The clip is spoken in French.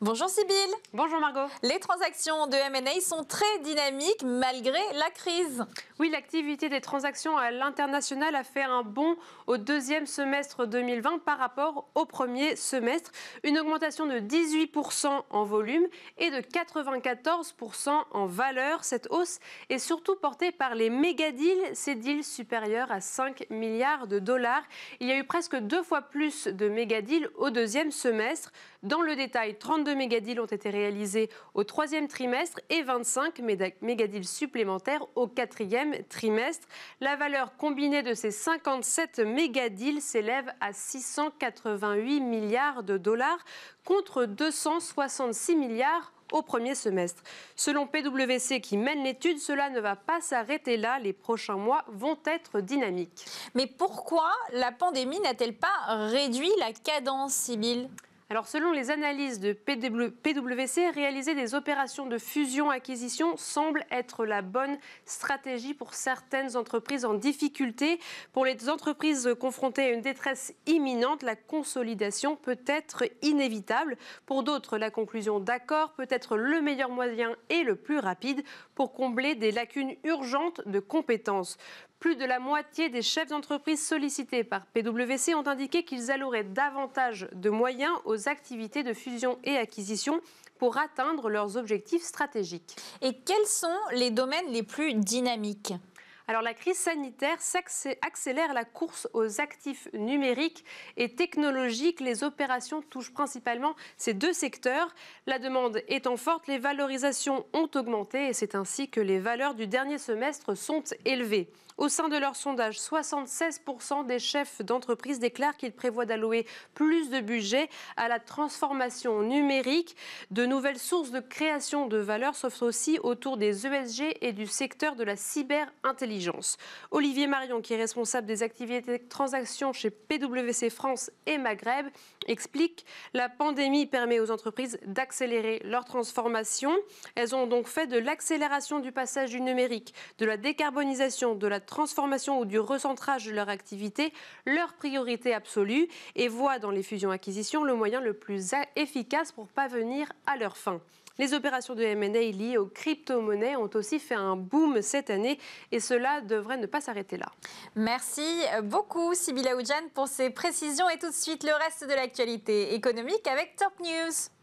Bonjour Sybille. Bonjour Margot. Les transactions de M&A sont très dynamiques malgré la crise. Oui, l'activité des transactions à l'international a fait un bond au deuxième semestre 2020 par rapport au premier semestre. Une augmentation de 18% en volume et de 94% en valeur. Cette hausse est surtout portée par les méga deals, ces deals supérieurs à 5 milliards de dollars. Il y a eu presque deux fois plus de méga deals au deuxième semestre. Dans le détail, 32 deux mégadeals ont été réalisés au troisième trimestre et 25 mégadeals supplémentaires au quatrième trimestre. La valeur combinée de ces 57 mégadeals s'élève à 688 milliards de dollars contre 266 milliards au premier semestre. Selon PwC qui mène l'étude, cela ne va pas s'arrêter là. Les prochains mois vont être dynamiques. Mais pourquoi la pandémie n'a-t-elle pas réduit la cadence, Sybille alors, selon les analyses de PwC, réaliser des opérations de fusion-acquisition semble être la bonne stratégie pour certaines entreprises en difficulté. Pour les entreprises confrontées à une détresse imminente, la consolidation peut être inévitable. Pour d'autres, la conclusion d'accords peut être le meilleur moyen et le plus rapide pour combler des lacunes urgentes de compétences. Plus de la moitié des chefs d'entreprise sollicités par PwC ont indiqué qu'ils alloueraient davantage de moyens aux activités de fusion et acquisition pour atteindre leurs objectifs stratégiques. Et quels sont les domaines les plus dynamiques alors la crise sanitaire accélère la course aux actifs numériques et technologiques. Les opérations touchent principalement ces deux secteurs. La demande étant forte, les valorisations ont augmenté et c'est ainsi que les valeurs du dernier semestre sont élevées. Au sein de leur sondage, 76% des chefs d'entreprise déclarent qu'ils prévoient d'allouer plus de budget à la transformation numérique. De nouvelles sources de création de valeur s'offrent aussi autour des ESG et du secteur de la cyberintelligence. Olivier Marion, qui est responsable des activités de transactions chez PwC France et Maghreb, explique La pandémie permet aux entreprises d'accélérer leur transformation. Elles ont donc fait de l'accélération du passage du numérique, de la décarbonisation, de la transformation ou du recentrage de leur activité leur priorité absolue et voient dans les fusions-acquisitions le moyen le plus efficace pour parvenir à leur fin. Les opérations de M&A liées aux crypto-monnaies ont aussi fait un boom cette année et cela devrait ne pas s'arrêter là. Merci beaucoup, Sybilla Oudjan, pour ces précisions. Et tout de suite, le reste de l'actualité économique avec Top News.